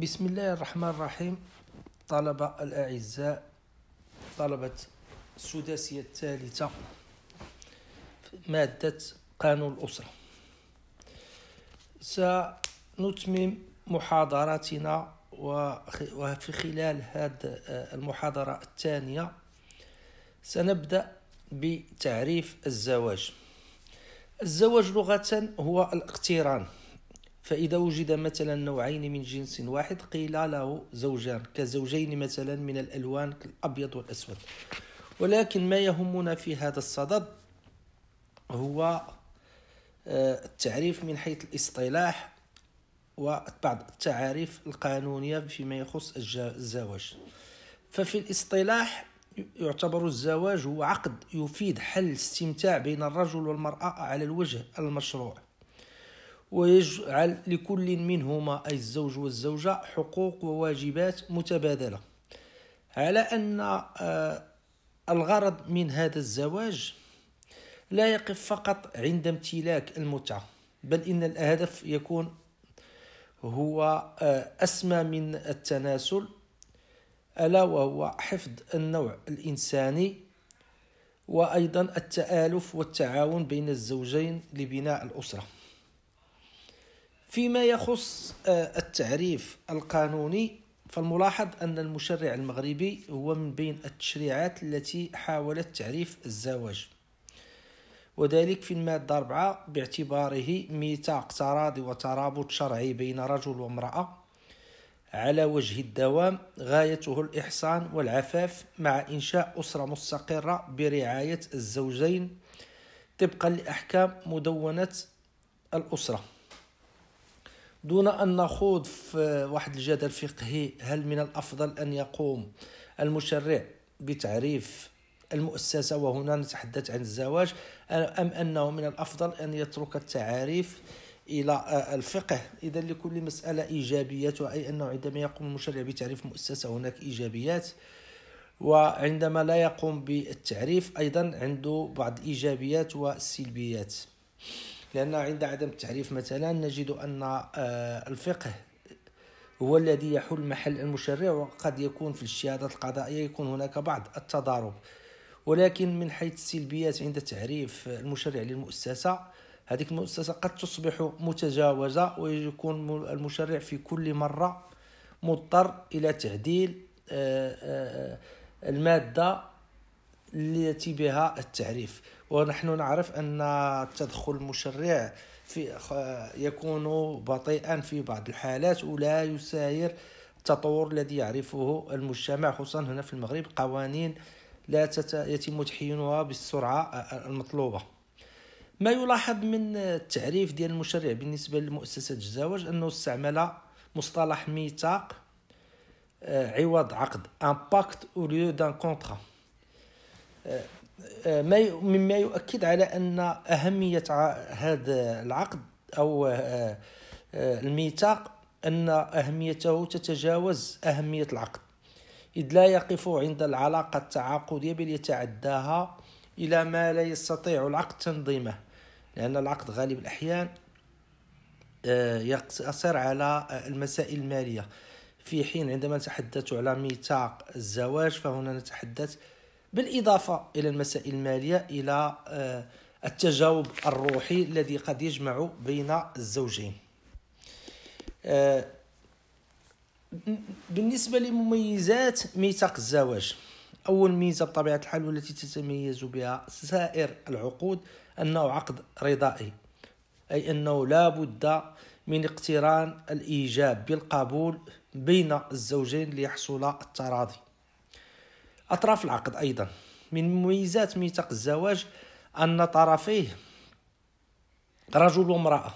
بسم الله الرحمن الرحيم طلبة الأعزاء طلبة السداسية الثالثة مادة قانون الأسرة سنتمم محاضراتنا وفي خلال هذه المحاضرة الثانية سنبدأ بتعريف الزواج الزواج لغة هو الاقتران فإذا وجد مثلا نوعين من جنس واحد قيل له زوجان كزوجين مثلا من الألوان الأبيض والأسود ولكن ما يهمنا في هذا الصدد هو آه، التعريف من حيث الاصطلاح وبعض التعاريف القانونية فيما يخص الزواج ففي الاصطلاح يعتبر الزواج هو عقد يفيد حل الاستمتاع بين الرجل والمرأة على الوجه المشروع ويجعل لكل منهما أي الزوج والزوجة حقوق وواجبات متبادلة على أن آه، الغرض من هذا الزواج لا يقف فقط عند امتلاك المتعة بل إن الهدف يكون هو آه، أسمى من التناسل ألا وهو حفظ النوع الإنساني وأيضا التآلف والتعاون بين الزوجين لبناء الأسرة فيما يخص آه، التعريف القانوني فالملاحظ أن المشرع المغربي هو من بين التشريعات التي حاولت تعريف الزواج وذلك في المادة 4 باعتباره ميثاق تراضي وترابط شرعي بين رجل وامرأة على وجه الدوام غايته الإحصان والعفاف مع إنشاء أسرة مستقرة برعاية الزوجين طبقا لأحكام مدونة الأسرة دون أن نخوض في واحد الجدل فقهي هل من الأفضل أن يقوم المشرع بتعريف المؤسسة وهنا نتحدث عن الزواج أم أنه من الأفضل أن يترك التعاريف الى الفقه اذا لكل مساله ايجابيات اي انه عندما يقوم المشرع بتعريف مؤسسه هناك ايجابيات وعندما لا يقوم بالتعريف ايضا عنده بعض الايجابيات والسلبيات لأن عند عدم التعريف مثلا نجد أن آه، الفقه هو الذي يحل محل المشرع وقد يكون في الشهادات القضائية يكون هناك بعض التضارب ولكن من حيث السلبيات عند تعريف المشرع للمؤسسة هذه المؤسسة قد تصبح متجاوزة ويكون المشرع في كل مرة مضطر إلى تعديل آه، آه، المادة التي بها التعريف ونحن نعرف أن التدخل المشرع في يكون بطيئا في بعض الحالات ولا يساير التطور الذي يعرفه المجتمع خصوصا هنا في المغرب قوانين لا يتم تحيينها بالسرعة المطلوبة ما يلاحظ من التعريف ديال المشرع بالنسبة لمؤسسة الزواج أنه استعمل مصطلح ميثاق عوض عقد امباكت او ليو دان كونترا آه، آه، ما مما يؤكد على ان اهميه هذا العقد او آه، الميثاق ان اهميته تتجاوز اهميه العقد اذ لا يقف عند العلاقه التعاقديه بل يتعداها الى ما لا يستطيع العقد تنظيمه لان العقد غالب الاحيان يقتصر على المسائل الماليه في حين عندما نتحدث على ميثاق الزواج فهنا نتحدث بالإضافة إلى المسائل المالية إلى آه، التجاوب الروحي الذي قد يجمع بين الزوجين آه، بالنسبة لمميزات ميثاق الزواج أول ميزة بطبيعة الحال والتي تتميز بها سائر العقود أنه عقد رضائي أي أنه لا بد من اقتران الإيجاب بالقبول بين الزوجين ليحصل التراضي أطراف العقد أيضا من مميزات ميثاق الزواج أن طرفيه رجل وامرأة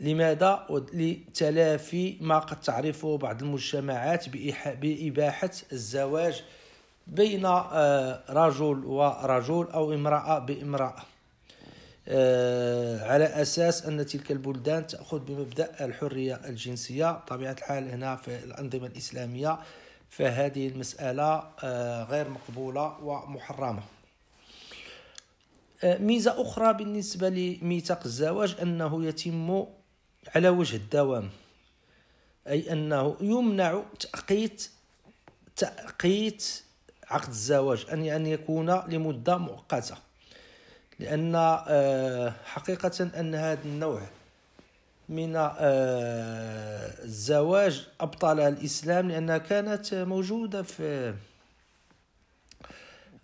لماذا لتلافي ما قد تعرفه بعض المجتمعات بإباحة الزواج بين آه، رجل ورجل أو امرأة بامرأة آه، على أساس أن تلك البلدان تأخذ بمبدأ الحرية الجنسية طبيعة الحال هنا في الأنظمة الإسلامية فهذه المسألة آه، غير مقبولة ومحرمة آه، ميزة أخرى بالنسبة لميثاق الزواج أنه يتم على وجه الدوام أي أنه يمنع تأقيت تأقيت عقد الزواج أن أن يكون لمدة مؤقتة لأن آه، حقيقة أن هذا النوع من الزواج آه، أبطلها الإسلام لأنها كانت موجودة في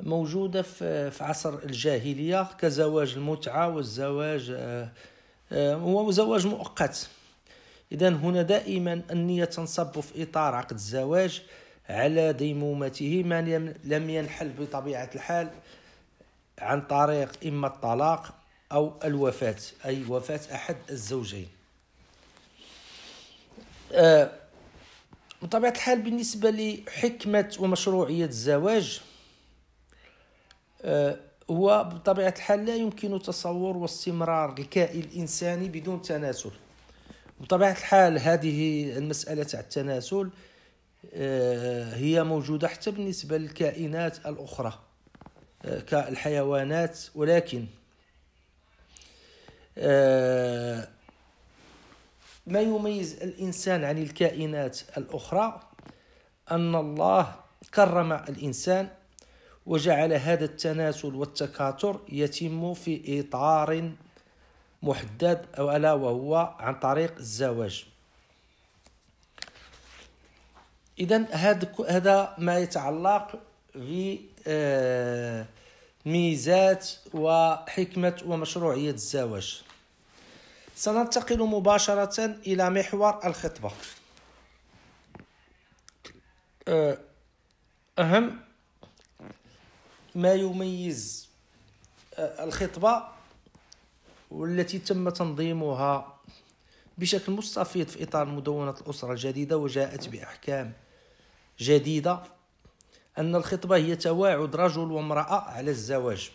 موجودة في عصر الجاهلية كزواج المتعة والزواج آه، آه، هو زواج مؤقت إذا هنا دائما النية تنصب في إطار عقد الزواج على ديمومته ما لم ينحل بطبيعة الحال عن طريق إما الطلاق أو الوفاة أي وفاة أحد الزوجين آه، بطبيعة الحال بالنسبة لحكمة ومشروعية الزواج آه، هو بطبيعة الحال لا يمكن تصور واستمرار الكائن الإنساني بدون تناسل بطبيعة الحال هذه المسألة تاع التناسل آه، هي موجودة حتى بالنسبة للكائنات الأخرى كالحيوانات ولكن ما يميز الانسان عن الكائنات الاخرى ان الله كرم الانسان وجعل هذا التناسل والتكاثر يتم في اطار محدد الا وهو عن طريق الزواج اذا هذا ما يتعلق بميزات آه، وحكمه ومشروعيه الزواج سننتقل مباشرة إلى محور الخطبة أه، أهم ما يميز أه، الخطبة والتي تم تنظيمها بشكل مستفيض في إطار مدونة الأسرة الجديدة وجاءت بأحكام جديدة أن الخطبة هي تواعد رجل وامرأة على الزواج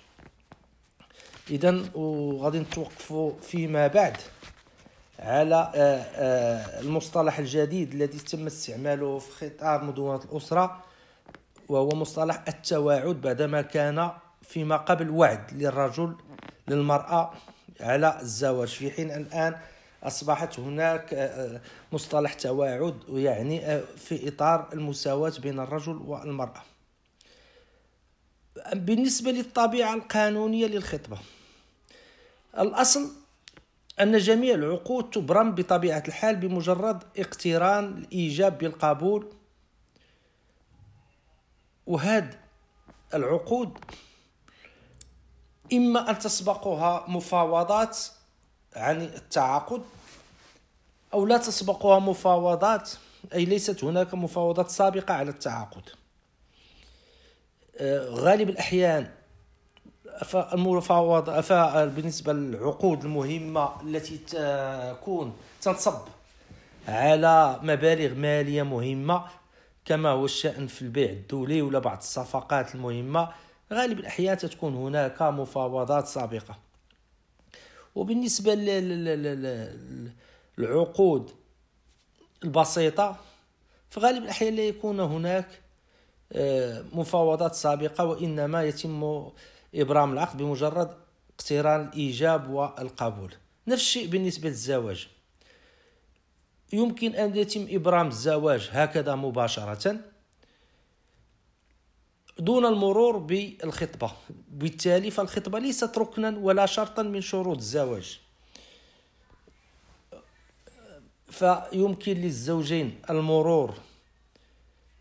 اذا وغادي نتوقفوا فيما بعد على آه، آه، المصطلح الجديد الذي تم استعماله في اطار مدونه الاسره وهو مصطلح التواعد بعدما كان فيما قبل وعد للرجل للمراه على الزواج في حين الان اصبحت هناك آه، مصطلح تواعد يعني في اطار المساواه بين الرجل والمراه بالنسبة للطبيعة القانونية للخطبة الأصل أن جميع العقود تبرم بطبيعة الحال بمجرد اقتران الإيجاب بالقبول وهذه العقود إما أن تسبقها مفاوضات عن التعاقد أو لا تسبقها مفاوضات أي ليست هناك مفاوضات سابقة على التعاقد غالب الأحيان المفاوض بالنسبة للعقود المهمة التي تكون تنصب على مبالغ مالية مهمة كما هو الشأن في البيع الدولي ولا بعض الصفقات المهمة غالب الأحيان تكون هناك مفاوضات سابقة وبالنسبة للعقود البسيطة فغالب الأحيان لا يكون هناك مفاوضات سابقة وإنما يتم إبرام العقد بمجرد اقتران الإيجاب والقبول نفس الشيء بالنسبة للزواج يمكن أن يتم إبرام الزواج هكذا مباشرة دون المرور بالخطبة بالتالي فالخطبة ليست ركنا ولا شرطا من شروط الزواج فيمكن للزوجين المرور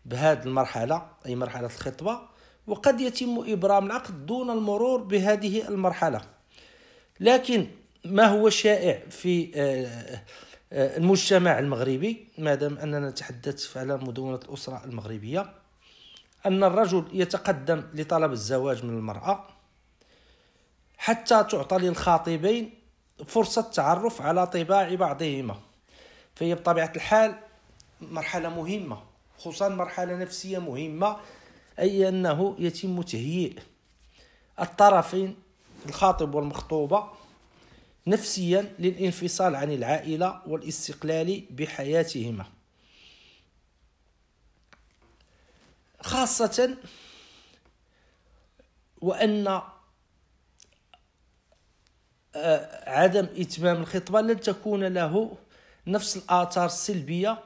بهذه المرحلة أي مرحلة الخطبة وقد يتم إبرام العقد دون المرور بهذه المرحلة لكن ما هو شائع في آه، آه، المجتمع المغربي ما دام أننا نتحدث على مدونة الأسرة المغربية أن الرجل يتقدم لطلب الزواج من المرأة حتى تعطى للخاطبين فرصة التعرف على طباع بعضهما فهي بطبيعة الحال مرحلة مهمة خصوصا مرحلة نفسية مهمة أي أنه يتم تهيئ الطرفين الخاطب والمخطوبة نفسيا للانفصال عن العائلة والاستقلال بحياتهما خاصة وأن آه، عدم إتمام الخطبة لن تكون له نفس الآثار السلبية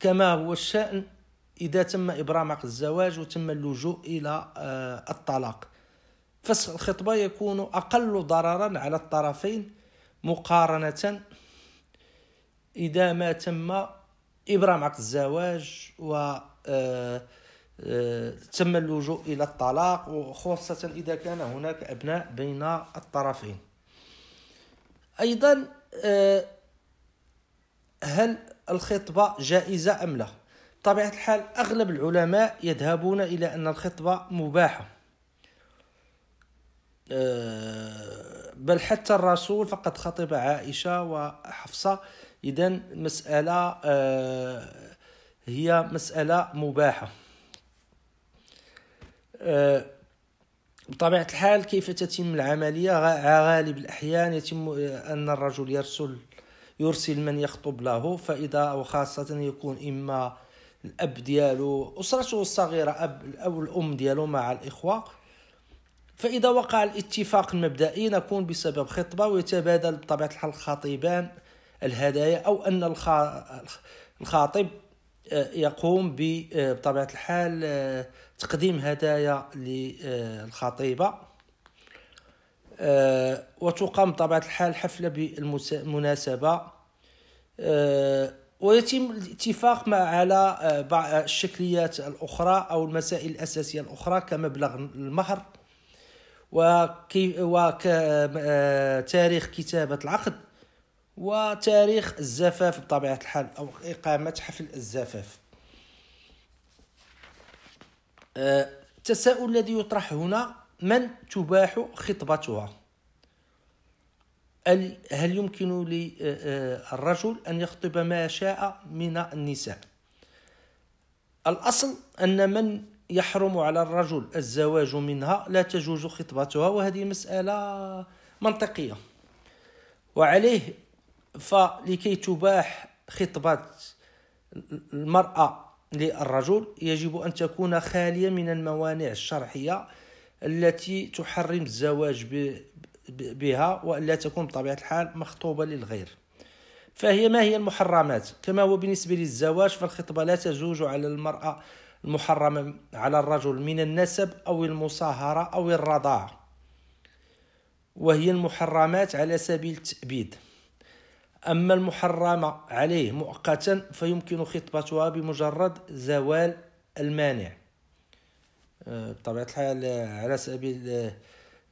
كما هو الشأن إذا تم إبرام عقد الزواج وتم اللجوء إلى آه، الطلاق فسخ الخطبة يكون أقل ضررا على الطرفين مقارنة إذا ما تم إبرام عقد الزواج و آه، آه، تم اللجوء إلى الطلاق وخاصة إذا كان هناك أبناء بين الطرفين أيضا هل الخطبة جائزة أم لا بطبيعة الحال أغلب العلماء يذهبون إلى أن الخطبة مباحة أه، بل حتى الرسول فقد خطب عائشة وحفصة إذا مسألة أه، هي مسألة مباحة أه، بطبيعة الحال كيف تتم العملية غالب الأحيان يتم أن الرجل يرسل يرسل من يخطب له فاذا وخاصه يكون اما الاب ديالو اسرته الصغيره اب او الام ديالو مع الاخوه فاذا وقع الاتفاق المبدئي نكون بسبب خطبه ويتبادل بطبيعه الحال الخطيبان الهدايا او ان الخاطب آه، يقوم آه، بطبيعه الحال آه، تقديم هدايا للخطيبه آه، وتقام بطبيعة الحال حفلة بالمناسبة آه، ويتم الاتفاق مع على آه، بعض الشكليات الأخرى أو المسائل الأساسية الأخرى كمبلغ المهر وتاريخ كتابة العقد وتاريخ الزفاف بطبيعة الحال أو إقامة حفل الزفاف التساؤل الذي يطرح هنا من تباح خطبتها هل يمكن للرجل أن يخطب ما شاء من النساء الأصل أن من يحرم على الرجل الزواج منها لا تجوز خطبتها وهذه مسألة منطقية وعليه فلكي تباح خطبة المرأة للرجل يجب أن تكون خالية من الموانع الشرعية التي تحرم الزواج بها وألا تكون بطبيعة الحال مخطوبة للغير فهي ما هي المحرمات كما هو بالنسبة للزواج فالخطبة لا تزوج على المرأة المحرمة على الرجل من النسب أو المصاهرة أو الرضاعة وهي المحرمات على سبيل التأبيد أما المحرمة عليه مؤقتا فيمكن خطبتها بمجرد زوال المانع بطبيعة الحال على سبيل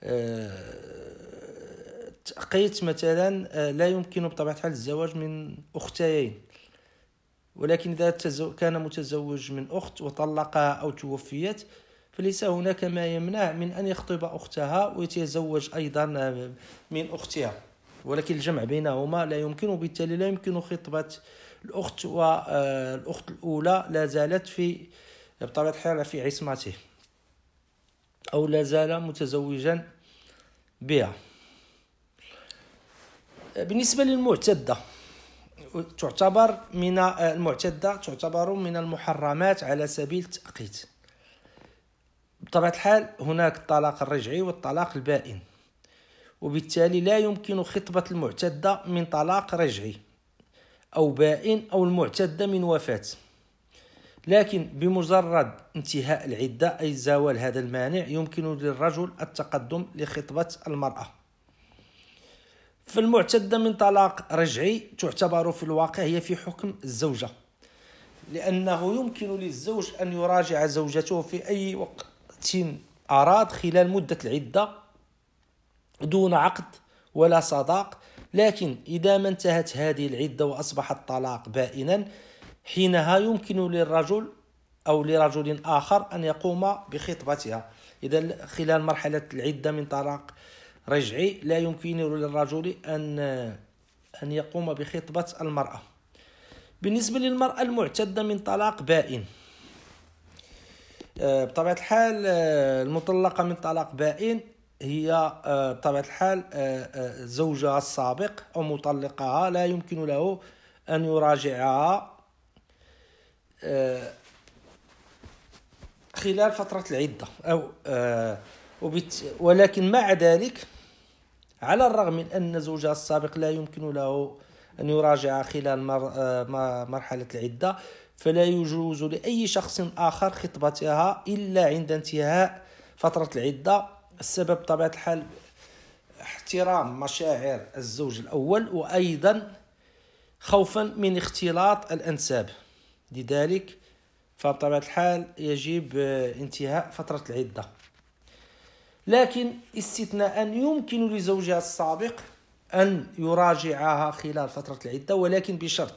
التأقيت آه، مثلا آه، لا يمكن بطبيعة الحال الزواج من أختيين ولكن إذا كان متزوج من أخت وطلقها أو توفيت فليس هناك ما يمنع من أن يخطب أختها ويتزوج أيضا آه، من أختها ولكن الجمع بينهما لا يمكن وبالتالي لا يمكن خطبة الأخت والأخت الأولى لا زالت في بطبيعة الحال في عصمته أو لا زال متزوجا بها بالنسبة للمعتدة تعتبر من المعتدة تعتبر من المحرمات على سبيل التأقيت بطبيعة الحال هناك الطلاق الرجعي والطلاق البائن وبالتالي لا يمكن خطبة المعتدة من طلاق رجعي أو بائن أو المعتدة من وفاة لكن بمجرد انتهاء العدة أي زوال هذا المانع يمكن للرجل التقدم لخطبة المرأة فالمعتدة من طلاق رجعي تعتبر في الواقع هي في حكم الزوجة لأنه يمكن للزوج أن يراجع زوجته في أي وقت أراد خلال مدة العدة دون عقد ولا صداق لكن إذا ما انتهت هذه العدة وأصبح الطلاق بائنا حينها يمكن للرجل أو لرجل آخر أن يقوم بخطبتها إذا خلال مرحلة العدة من طلاق رجعي لا يمكن للرجل أن أن يقوم بخطبة المرأة بالنسبة للمرأة المعتدة من طلاق بائن آه، بطبيعة الحال آه، المطلقة من طلاق بائن هي آه، بطبيعة الحال زوجها السابق أو مطلقها لا يمكن له أن يراجعها آه، خلال فترة العدة أو آه، ولكن مع ذلك على الرغم من أن زوجها السابق لا يمكن له أن يراجع خلال آه، مرحلة العدة فلا يجوز لأي شخص آخر خطبتها إلا عند انتهاء فترة العدة السبب بطبيعة الحال احترام مشاعر الزوج الأول وأيضا خوفا من اختلاط الأنساب لذلك فبطبيعة الحال يجب آه، انتهاء فترة العدة لكن استثناء يمكن لزوجها السابق أن يراجعها خلال فترة العدة ولكن بشرط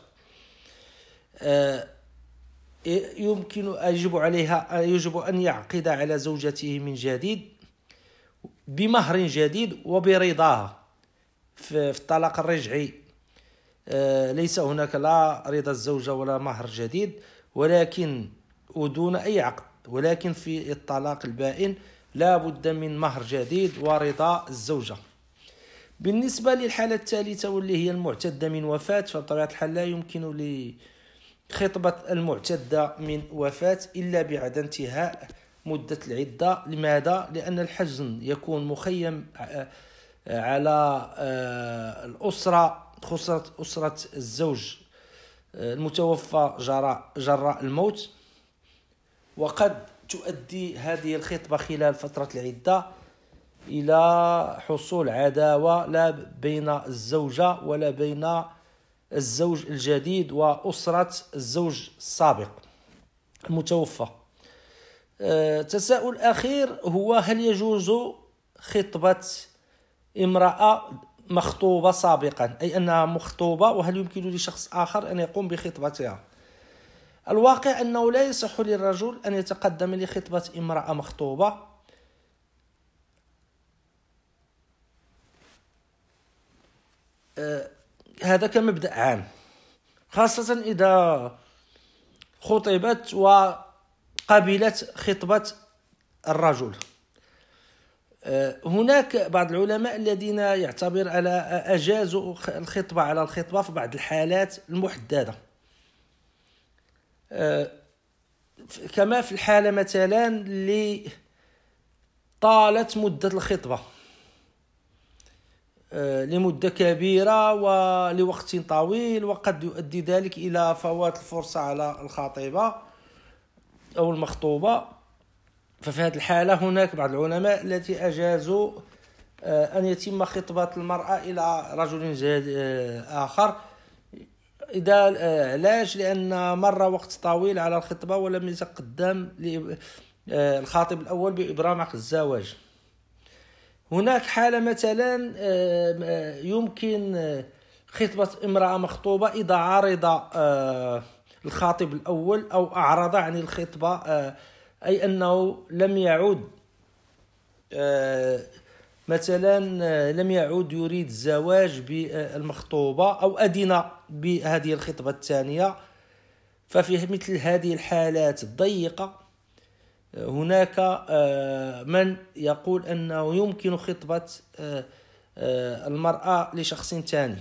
آه، يمكن يجب عليها يجب أن يعقد على زوجته من جديد بمهر جديد وبرضاها في الطلاق الرجعي آه، ليس هناك لا رضا الزوجة ولا مهر جديد ولكن ودون أي عقد ولكن في الطلاق البائن لا بد من مهر جديد ورضا الزوجة بالنسبة للحالة الثالثة واللي هي المعتدة من وفاة فبطبيعة الحال لا يمكن لخطبة المعتدة من وفاة إلا بعد انتهاء مدة العدة لماذا؟ لأن الحزن يكون مخيم آه، على آه، الأسرة خسرت أسرة الزوج آه، المتوفى جراء, جراء الموت وقد تؤدي هذه الخطبة خلال فترة العدة إلى حصول عداوة لا بين الزوجة ولا بين الزوج الجديد وأسرة الزوج السابق المتوفى آه، تساؤل أخير هو هل يجوز خطبة امرأة مخطوبة سابقا أي أنها مخطوبة وهل يمكن لشخص آخر أن يقوم بخطبتها الواقع أنه لا يصح للرجل أن يتقدم لخطبة امرأة مخطوبة آه هذا كمبدأ عام خاصة إذا خطبت وقبلت خطبة الرجل آه، هناك بعض العلماء الذين يعتبر على أجاز الخطبة على الخطبة في بعض الحالات المحددة آه، كما في الحالة مثلا اللي طالت مدة الخطبة آه، لمدة كبيرة ولوقت طويل وقد يؤدي ذلك إلى فوات الفرصة على الخطيبة أو المخطوبة ففي هذه الحالة هناك بعض العلماء التي أجازوا آه، أن يتم خطبة المرأة إلى رجل آه، آخر إذا علاش آه، لأن مر وقت طويل على الخطبة ولم يتقدم الخاطب الأول بإبرام عقد الزواج هناك حالة مثلا يمكن خطبة امرأة مخطوبة إذا عرض الخاطب الأول أو أعرض عن الخطبة أي أنه لم يعود آه، مثلا آه، لم يعود يريد الزواج بالمخطوبة أو أدنى بهذه الخطبة الثانية ففي مثل هذه الحالات الضيقة هناك آه، من يقول أنه يمكن خطبة المرأة لشخص ثاني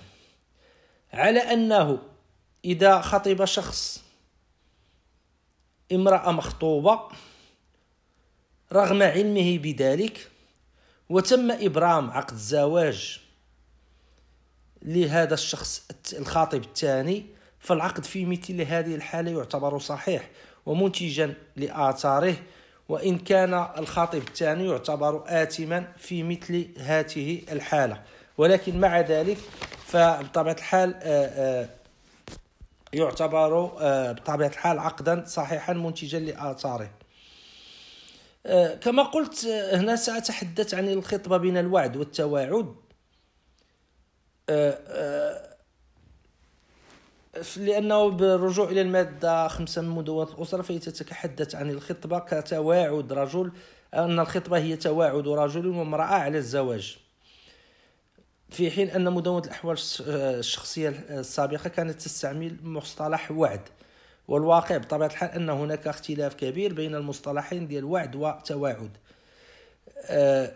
على أنه إذا خطب شخص امرأة مخطوبة رغم علمه بذلك وتم إبرام عقد الزواج لهذا الشخص الخاطب الثاني فالعقد في مثل هذه الحالة يعتبر صحيح ومنتجا لآثاره وإن كان الخاطب الثاني يعتبر آثما في مثل هذه الحالة ولكن مع ذلك فبطبيعة الحال آه، آه، يعتبر آه، بطبيعة الحال عقدا صحيحا منتجا لآثاره آه، كما قلت آه، هنا سأتحدث عن الخطبة بين الوعد والتواعد آه، لأنه بالرجوع إلى المادة خمسة من مدونة الأسرة فهي تتحدث عن الخطبة كتواعد رجل أن الخطبة هي تواعد رجل وامرأة على الزواج في حين أن مدونة الأحوال الشخصية السابقة كانت تستعمل مصطلح وعد والواقع بطبيعة الحال أن هناك اختلاف كبير بين المصطلحين ديال وعد وتواعد آه،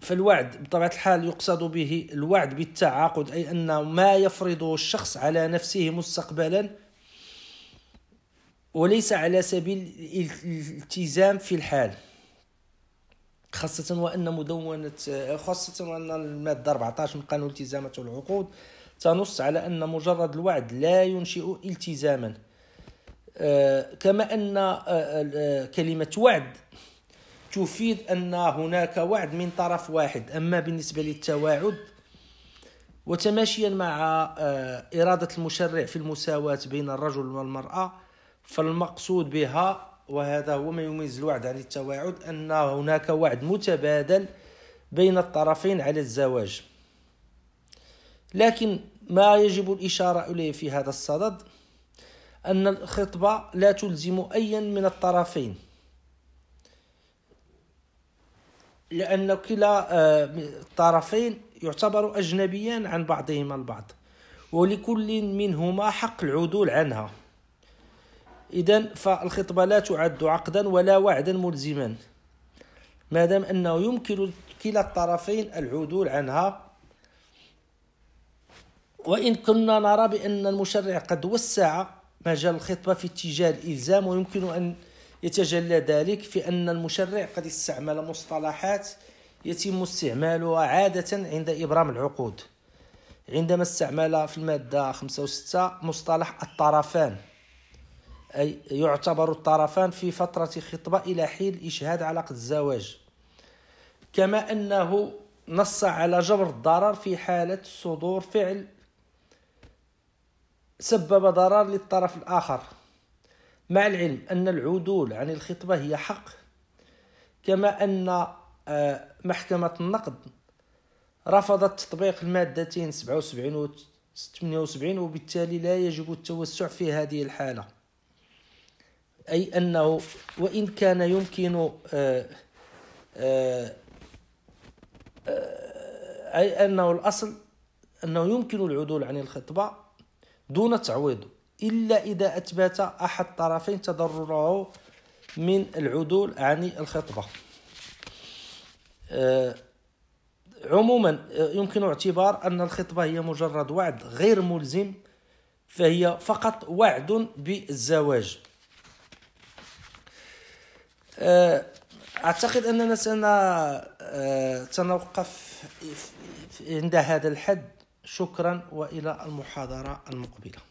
فالوعد بطبيعة الحال يقصد به الوعد بالتعاقد أي أن ما يفرضه الشخص على نفسه مستقبلا وليس على سبيل الالتزام في الحال خاصة وأن مدونة خاصة وأن المادة 14 من قانون التزامات والعقود تنص على أن مجرد الوعد لا ينشئ التزاما كما ان آه، آه، كلمه وعد تفيد ان هناك وعد من طرف واحد اما بالنسبه للتواعد وتماشيا مع آه، اراده المشرع في المساواه بين الرجل والمراه فالمقصود بها وهذا هو ما يميز الوعد عن التواعد ان هناك وعد متبادل بين الطرفين على الزواج لكن ما يجب الاشاره اليه في هذا الصدد أن الخطبة لا تلزم أيا من الطرفين لأن كلا الطرفين آه، يعتبر أجنبيان عن بعضهما البعض ولكل منهما حق العدول عنها إذا فالخطبة لا تعد عقدا ولا وعدا ملزما ما دام أنه يمكن كلا الطرفين العدول عنها وإن كنا نرى بأن المشرع قد وسع مجال الخطبة في اتجاه الإلزام ويمكن أن يتجلى ذلك في أن المشرع قد استعمل مصطلحات يتم استعمالها عادة عند إبرام العقود عندما استعمل في المادة 5 و 6 مصطلح الطرفان أي يعتبر الطرفان في فترة خطبة إلى حين إشهاد علاقة الزواج كما أنه نص على جبر الضرر في حالة صدور فعل سبب ضرر للطرف الآخر مع العلم أن العدول عن الخطبة هي حق كما أن آه، محكمة النقد رفضت تطبيق المادتين 77 و 78 وبالتالي لا يجب التوسع في هذه الحالة أي أنه وإن كان يمكن آه، آه، أي أنه الأصل أنه يمكن العدول عن الخطبة دون تعويض إلا إذا أثبت أحد الطرفين تضرره من العدول عن يعني الخطبة آه، عموما آه، يمكن اعتبار أن الخطبة هي مجرد وعد غير ملزم فهي فقط وعد بالزواج آه، أعتقد أننا سنتوقف عند هذا الحد شكرا والى المحاضره المقبله